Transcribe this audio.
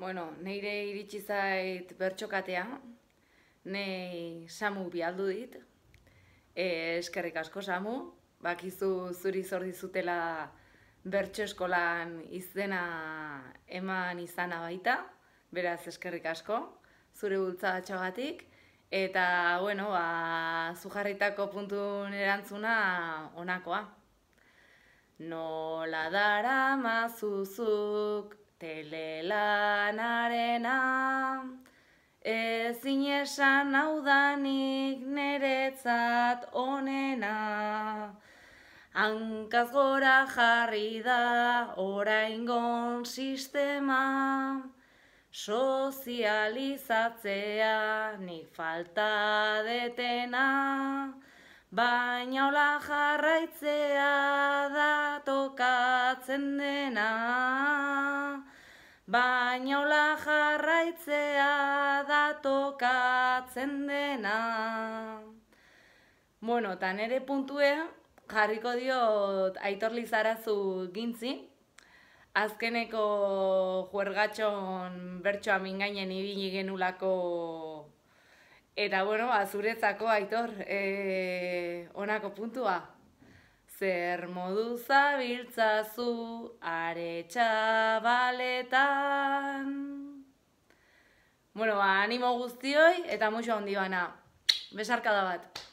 Bueno, neire iritsi zait bertxokatea, nei samu bialdu dit, e, eskerrik asko samu, bakizu zuri zor dizutela bertxo eskolan izena eman izana baita, beraz eskerrik asko, zure batxagatik, eta, bueno, ba, zujarritako puntun erantzuna honakoa. Nola dara mazuzuk Telelanarena Ezin esan naudanik neretzat onena Hankaz gora jarri da oraingon sistema Sozializatzea ni falta detena Baina hola jarraitzea gertatzen dena Baina hola jarraitzea datokatzen dena Bueno, eta nere puntuea jarriko diot aitor lizarazu gintzi Azkeneko juergatxon bertsoa mingainen ibili genulako Eta bueno, azuretzako ba, aitor, e, puntua, Zer modu zabiltzazu are txabaletan. Bueno, ba, animo guztioi eta muxo Besarka Besarkada bat.